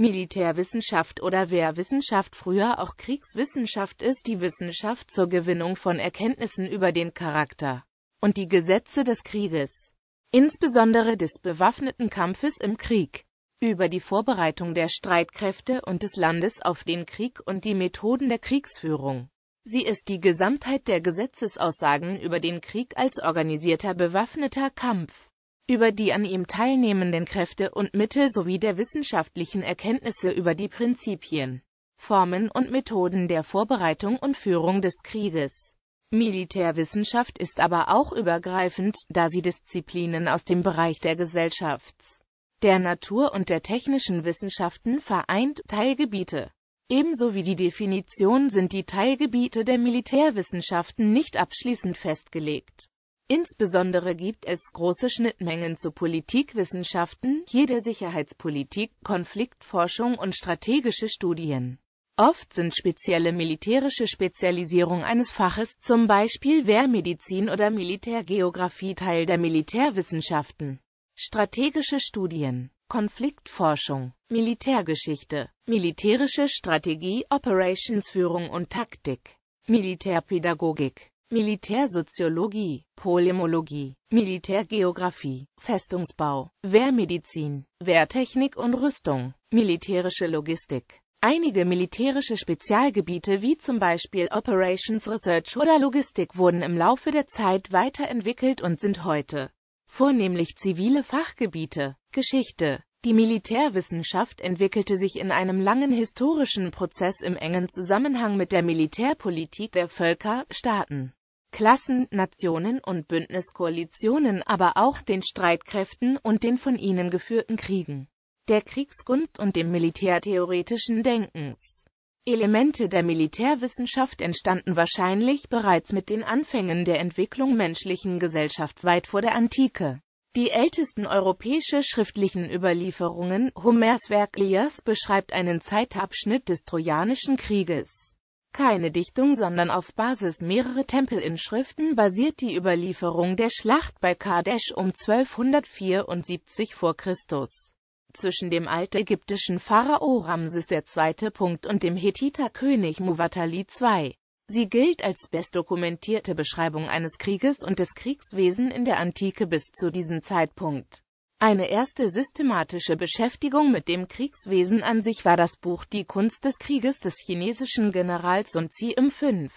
Militärwissenschaft oder Wehrwissenschaft früher auch Kriegswissenschaft ist die Wissenschaft zur Gewinnung von Erkenntnissen über den Charakter und die Gesetze des Krieges, insbesondere des bewaffneten Kampfes im Krieg, über die Vorbereitung der Streitkräfte und des Landes auf den Krieg und die Methoden der Kriegsführung. Sie ist die Gesamtheit der Gesetzesaussagen über den Krieg als organisierter bewaffneter Kampf über die an ihm teilnehmenden Kräfte und Mittel sowie der wissenschaftlichen Erkenntnisse über die Prinzipien, Formen und Methoden der Vorbereitung und Führung des Krieges. Militärwissenschaft ist aber auch übergreifend, da sie Disziplinen aus dem Bereich der Gesellschafts-, der Natur- und der technischen Wissenschaften vereint, Teilgebiete. Ebenso wie die Definition sind die Teilgebiete der Militärwissenschaften nicht abschließend festgelegt. Insbesondere gibt es große Schnittmengen zu Politikwissenschaften, hier der Sicherheitspolitik, Konfliktforschung und strategische Studien. Oft sind spezielle militärische Spezialisierung eines Faches, zum Beispiel Wehrmedizin oder Militärgeographie Teil der Militärwissenschaften. Strategische Studien Konfliktforschung, Militärgeschichte, militärische Strategie, Operationsführung und Taktik, Militärpädagogik Militärsoziologie, Polemologie, Militärgeographie, Festungsbau, Wehrmedizin, Wehrtechnik und Rüstung, militärische Logistik. Einige militärische Spezialgebiete wie zum Beispiel Operations Research oder Logistik wurden im Laufe der Zeit weiterentwickelt und sind heute vornehmlich zivile Fachgebiete. Geschichte Die Militärwissenschaft entwickelte sich in einem langen historischen Prozess im engen Zusammenhang mit der Militärpolitik der Völker, Staaten Klassen, Nationen und Bündniskoalitionen, aber auch den Streitkräften und den von ihnen geführten Kriegen, der Kriegskunst und dem militärtheoretischen Denkens. Elemente der Militärwissenschaft entstanden wahrscheinlich bereits mit den Anfängen der Entwicklung menschlichen Gesellschaft weit vor der Antike. Die ältesten europäische schriftlichen Überlieferungen, Homers Werk Ilias beschreibt einen Zeitabschnitt des Trojanischen Krieges keine Dichtung, sondern auf Basis mehrerer Tempelinschriften basiert die Überlieferung der Schlacht bei Kadesh um 1274 vor Christus. Zwischen dem altägyptischen Pharao Ramses II. und dem Hethiter König Muwatalli II. Sie gilt als bestdokumentierte Beschreibung eines Krieges und des Kriegswesen in der Antike bis zu diesem Zeitpunkt. Eine erste systematische Beschäftigung mit dem Kriegswesen an sich war das Buch Die Kunst des Krieges des chinesischen Generals Sun Tzu im 5.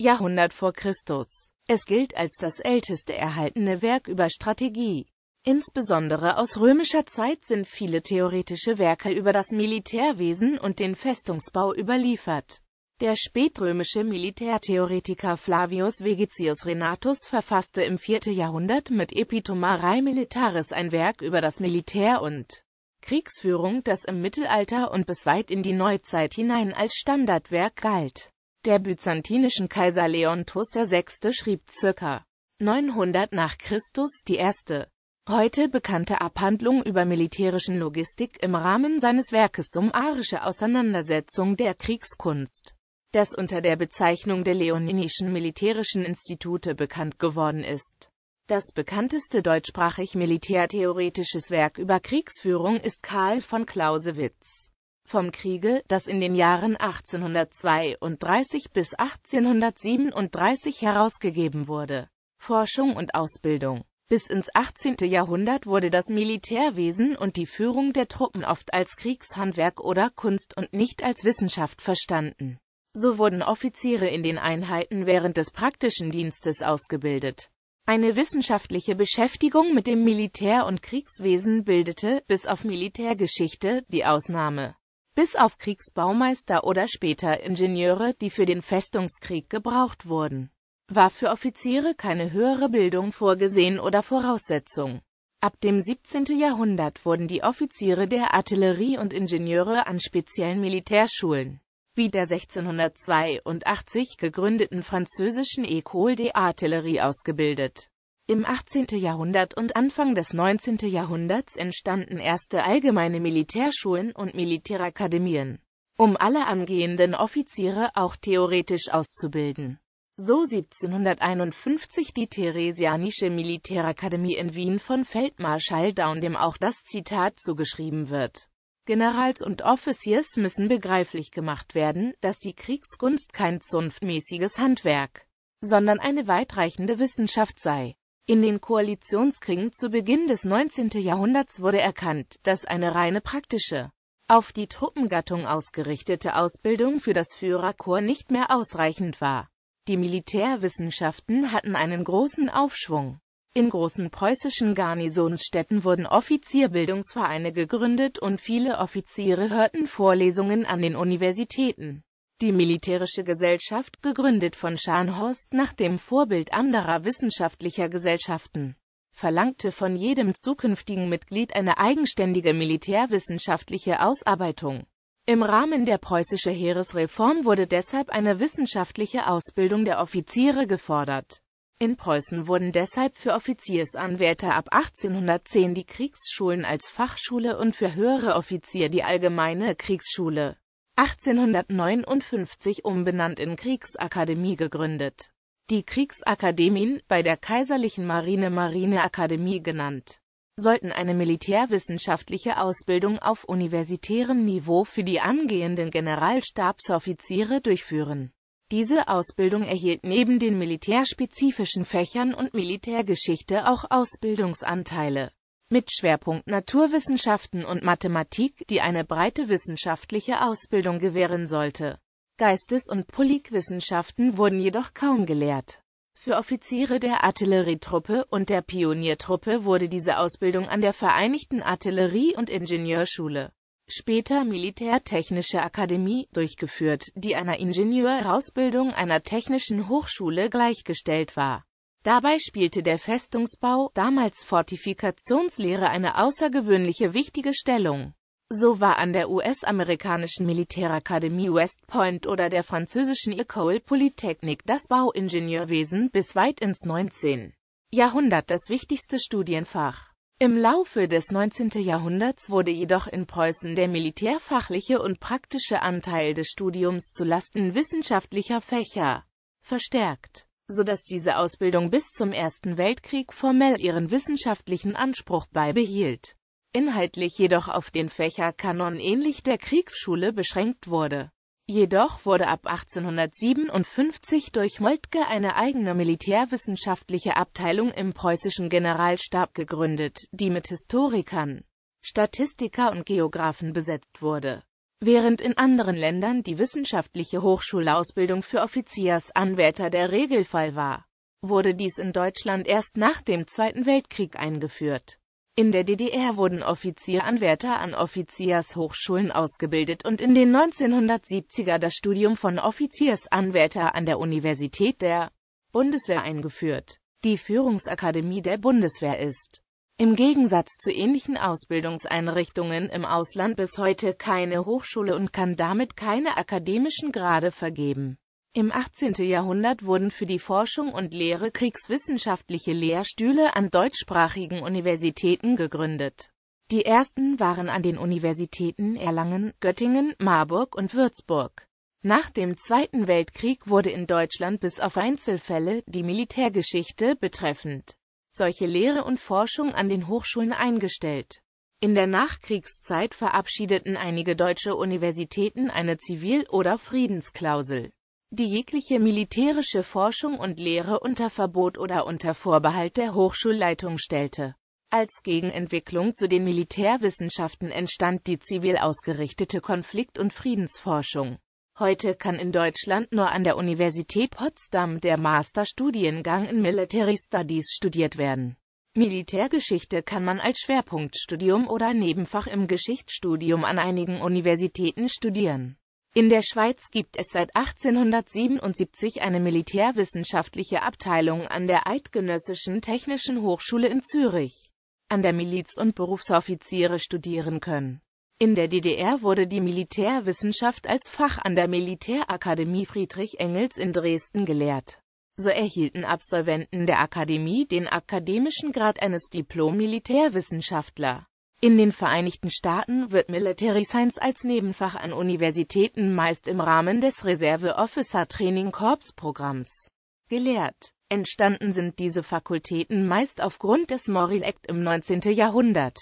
Jahrhundert vor Christus. Es gilt als das älteste erhaltene Werk über Strategie. Insbesondere aus römischer Zeit sind viele theoretische Werke über das Militärwesen und den Festungsbau überliefert. Der spätrömische Militärtheoretiker Flavius Vegetius Renatus verfasste im 4. Jahrhundert mit Epitomarei Militaris ein Werk über das Militär und Kriegsführung, das im Mittelalter und bis weit in die Neuzeit hinein als Standardwerk galt. Der byzantinischen Kaiser Leontus VI. schrieb ca. 900 nach Christus die erste, heute bekannte Abhandlung über militärischen Logistik im Rahmen seines Werkes Summarische Auseinandersetzung der Kriegskunst das unter der Bezeichnung der Leoninischen Militärischen Institute bekannt geworden ist. Das bekannteste deutschsprachig militärtheoretisches Werk über Kriegsführung ist Karl von Clausewitz. Vom Kriege, das in den Jahren 1832 bis 1837 herausgegeben wurde. Forschung und Ausbildung bis ins 18. Jahrhundert wurde das Militärwesen und die Führung der Truppen oft als Kriegshandwerk oder Kunst und nicht als Wissenschaft verstanden. So wurden Offiziere in den Einheiten während des praktischen Dienstes ausgebildet. Eine wissenschaftliche Beschäftigung mit dem Militär- und Kriegswesen bildete, bis auf Militärgeschichte, die Ausnahme. Bis auf Kriegsbaumeister oder später Ingenieure, die für den Festungskrieg gebraucht wurden, war für Offiziere keine höhere Bildung vorgesehen oder Voraussetzung. Ab dem 17. Jahrhundert wurden die Offiziere der Artillerie und Ingenieure an speziellen Militärschulen wie der 1682 gegründeten französischen École d'Artillerie ausgebildet. Im 18. Jahrhundert und Anfang des 19. Jahrhunderts entstanden erste allgemeine Militärschulen und Militärakademien, um alle angehenden Offiziere auch theoretisch auszubilden. So 1751 die Theresianische Militärakademie in Wien von Feldmarschall Daun, dem auch das Zitat zugeschrieben wird. Generals und Officiers müssen begreiflich gemacht werden, dass die Kriegsgunst kein zunftmäßiges Handwerk, sondern eine weitreichende Wissenschaft sei. In den Koalitionskriegen zu Beginn des 19. Jahrhunderts wurde erkannt, dass eine reine praktische, auf die Truppengattung ausgerichtete Ausbildung für das Führerkorps nicht mehr ausreichend war. Die Militärwissenschaften hatten einen großen Aufschwung. In großen preußischen Garnisonsstädten wurden Offizierbildungsvereine gegründet und viele Offiziere hörten Vorlesungen an den Universitäten. Die Militärische Gesellschaft, gegründet von Scharnhorst nach dem Vorbild anderer wissenschaftlicher Gesellschaften, verlangte von jedem zukünftigen Mitglied eine eigenständige militärwissenschaftliche Ausarbeitung. Im Rahmen der preußischen Heeresreform wurde deshalb eine wissenschaftliche Ausbildung der Offiziere gefordert. In Preußen wurden deshalb für Offiziersanwärter ab 1810 die Kriegsschulen als Fachschule und für höhere Offizier die allgemeine Kriegsschule 1859 umbenannt in Kriegsakademie gegründet. Die Kriegsakademien, bei der Kaiserlichen Marine Marineakademie genannt, sollten eine militärwissenschaftliche Ausbildung auf universitärem Niveau für die angehenden Generalstabsoffiziere durchführen diese Ausbildung erhielt neben den militärspezifischen Fächern und Militärgeschichte auch Ausbildungsanteile mit Schwerpunkt Naturwissenschaften und Mathematik, die eine breite wissenschaftliche Ausbildung gewähren sollte. Geistes- und Politikwissenschaften wurden jedoch kaum gelehrt. Für Offiziere der Artillerietruppe und der Pioniertruppe wurde diese Ausbildung an der Vereinigten Artillerie- und Ingenieurschule später Militärtechnische Akademie, durchgeführt, die einer Ingenieurausbildung einer technischen Hochschule gleichgestellt war. Dabei spielte der Festungsbau, damals Fortifikationslehre, eine außergewöhnliche wichtige Stellung. So war an der US-amerikanischen Militärakademie West Point oder der französischen Ecole Polytechnique das Bauingenieurwesen bis weit ins 19. Jahrhundert das wichtigste Studienfach. Im Laufe des 19. Jahrhunderts wurde jedoch in Preußen der militärfachliche und praktische Anteil des Studiums zu Lasten wissenschaftlicher Fächer verstärkt, sodass diese Ausbildung bis zum Ersten Weltkrieg formell ihren wissenschaftlichen Anspruch beibehielt, inhaltlich jedoch auf den Fächerkanon ähnlich der Kriegsschule beschränkt wurde Jedoch wurde ab 1857 durch Moltke eine eigene militärwissenschaftliche Abteilung im preußischen Generalstab gegründet, die mit Historikern, Statistiker und Geographen besetzt wurde. Während in anderen Ländern die wissenschaftliche Hochschulausbildung für Offiziersanwärter der Regelfall war, wurde dies in Deutschland erst nach dem Zweiten Weltkrieg eingeführt in der DDR wurden Offizieranwärter an Offiziershochschulen ausgebildet und in den 1970er das Studium von Offiziersanwärter an der Universität der Bundeswehr eingeführt. Die Führungsakademie der Bundeswehr ist im Gegensatz zu ähnlichen Ausbildungseinrichtungen im Ausland bis heute keine Hochschule und kann damit keine akademischen Grade vergeben im 18. Jahrhundert wurden für die Forschung und Lehre kriegswissenschaftliche Lehrstühle an deutschsprachigen Universitäten gegründet. Die ersten waren an den Universitäten Erlangen, Göttingen, Marburg und Würzburg. Nach dem Zweiten Weltkrieg wurde in Deutschland bis auf Einzelfälle die Militärgeschichte betreffend solche Lehre und Forschung an den Hochschulen eingestellt. In der Nachkriegszeit verabschiedeten einige deutsche Universitäten eine Zivil- oder Friedensklausel die jegliche militärische Forschung und Lehre unter Verbot oder unter Vorbehalt der Hochschulleitung stellte. Als Gegenentwicklung zu den Militärwissenschaften entstand die zivil ausgerichtete Konflikt- und Friedensforschung. Heute kann in Deutschland nur an der Universität Potsdam der Masterstudiengang in Military Studies studiert werden. Militärgeschichte kann man als Schwerpunktstudium oder Nebenfach im Geschichtsstudium an einigen Universitäten studieren. In der Schweiz gibt es seit 1877 eine militärwissenschaftliche Abteilung an der Eidgenössischen Technischen Hochschule in Zürich, an der Miliz- und Berufsoffiziere studieren können. In der DDR wurde die Militärwissenschaft als Fach an der Militärakademie Friedrich Engels in Dresden gelehrt. So erhielten Absolventen der Akademie den akademischen Grad eines Diplom-Militärwissenschaftler. In den Vereinigten Staaten wird Military Science als Nebenfach an Universitäten meist im Rahmen des Reserve Officer Training Corps Programms gelehrt. Entstanden sind diese Fakultäten meist aufgrund des Morrill Act im 19. Jahrhundert.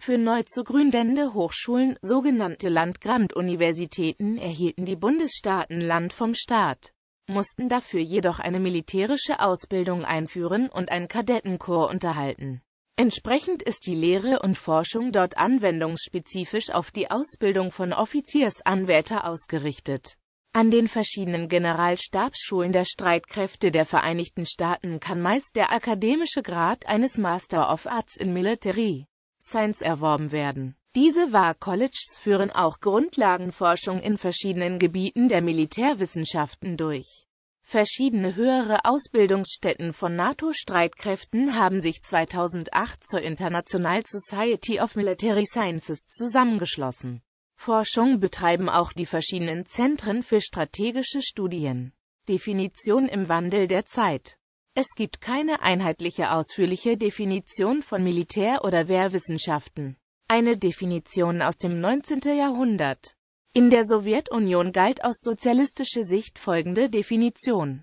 Für neu zu gründende Hochschulen, sogenannte land universitäten erhielten die Bundesstaaten Land vom Staat, mussten dafür jedoch eine militärische Ausbildung einführen und einen Kadettenkorps unterhalten. Entsprechend ist die Lehre und Forschung dort anwendungsspezifisch auf die Ausbildung von Offiziersanwärter ausgerichtet. An den verschiedenen Generalstabsschulen der Streitkräfte der Vereinigten Staaten kann meist der akademische Grad eines Master of Arts in Military Science erworben werden. Diese War-Colleges führen auch Grundlagenforschung in verschiedenen Gebieten der Militärwissenschaften durch Verschiedene höhere Ausbildungsstätten von NATO-Streitkräften haben sich 2008 zur International Society of Military Sciences zusammengeschlossen. Forschung betreiben auch die verschiedenen Zentren für strategische Studien. Definition im Wandel der Zeit Es gibt keine einheitliche ausführliche Definition von Militär- oder Wehrwissenschaften. Eine Definition aus dem 19. Jahrhundert in der Sowjetunion galt aus sozialistischer Sicht folgende Definition